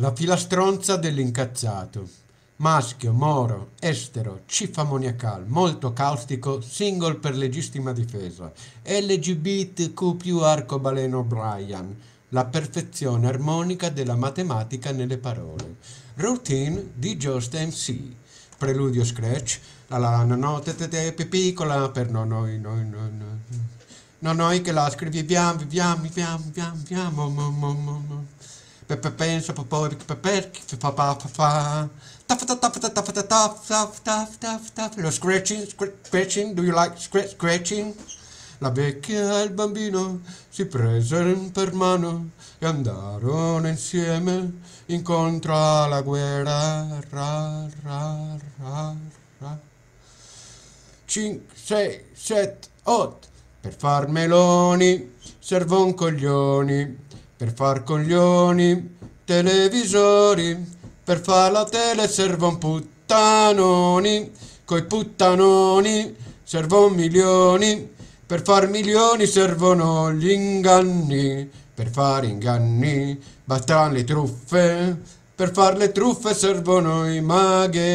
La filastronza dell'incazzato. Maschio, moro, estero, cifamoniacal, molto caustico, single per legittima difesa. LGBTQ più arcobaleno Brian. La perfezione armonica della matematica nelle parole. Routine di Just MC. Preludio scratch. La la la no te te te piccola per no noi noi noi noi. No noi che la scriviamo, viviamo, viviamo, viviamo, viviamo, mo mo mo mo pensa per poi perché fa fa fa fa taf taf taf taf taf taf taf lo scratching scratching do you like scratching la vecchia e il bambino si presero per mano e andarono insieme incontro alla guerra ra, ra, ra, ra. Cinque, sei, sette, otto. per far meloni servono coglioni per far coglioni, televisori, per far la tele servono puttanoni, coi puttanoni servono milioni, per far milioni servono gli inganni, per far inganni bastano le truffe, per far le truffe servono i magheggi,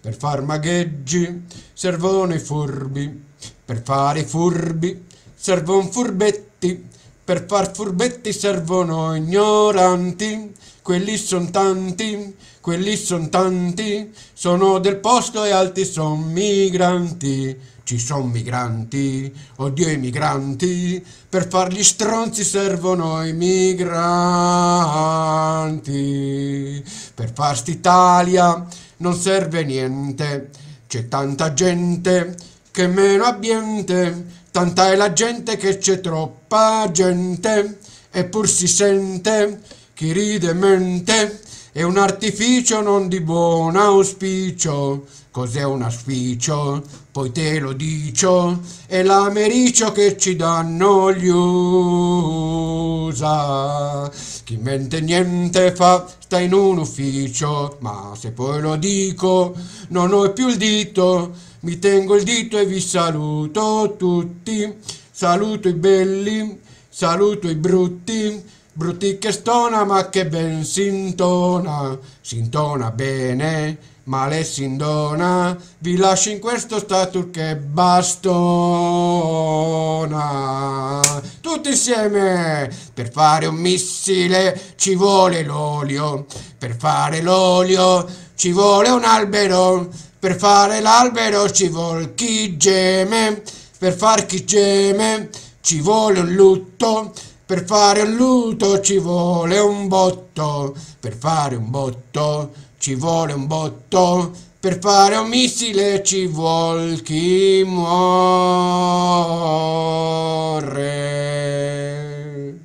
per far magheggi servono i furbi, per fare i furbi servono furbetti, per far furbetti servono ignoranti, quelli son tanti, quelli son tanti, sono del posto e altri son migranti. Ci son migranti, oddio i migranti, per fargli stronzi servono i migranti. Per farsi Italia non serve niente, c'è tanta gente che meno ambiente Tanta è la gente che c'è troppa gente, e pur si sente chi ride mente. È un artificio non di buon auspicio, cos'è un auspicio? Poi te lo dico, è l'americio che ci danno gli USA. Chi mente niente fa, sta in un ufficio, ma se poi lo dico, non ho più il dito, mi tengo il dito e vi saluto tutti, saluto i belli, saluto i brutti, Brutti che stona ma che ben s'intona, s'intona bene, male s'indona, vi lascio in questo status che bastona. Tutti insieme! Per fare un missile ci vuole l'olio, per fare l'olio ci vuole un albero, per fare l'albero ci vuole chi geme, per far chi geme ci vuole un lutto, per fare un luto ci vuole un botto, per fare un botto ci vuole un botto, per fare un missile ci vuol chi muore.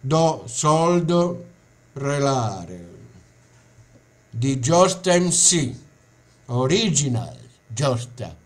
Do soldo relare di Giorgia MC, original Giorgia.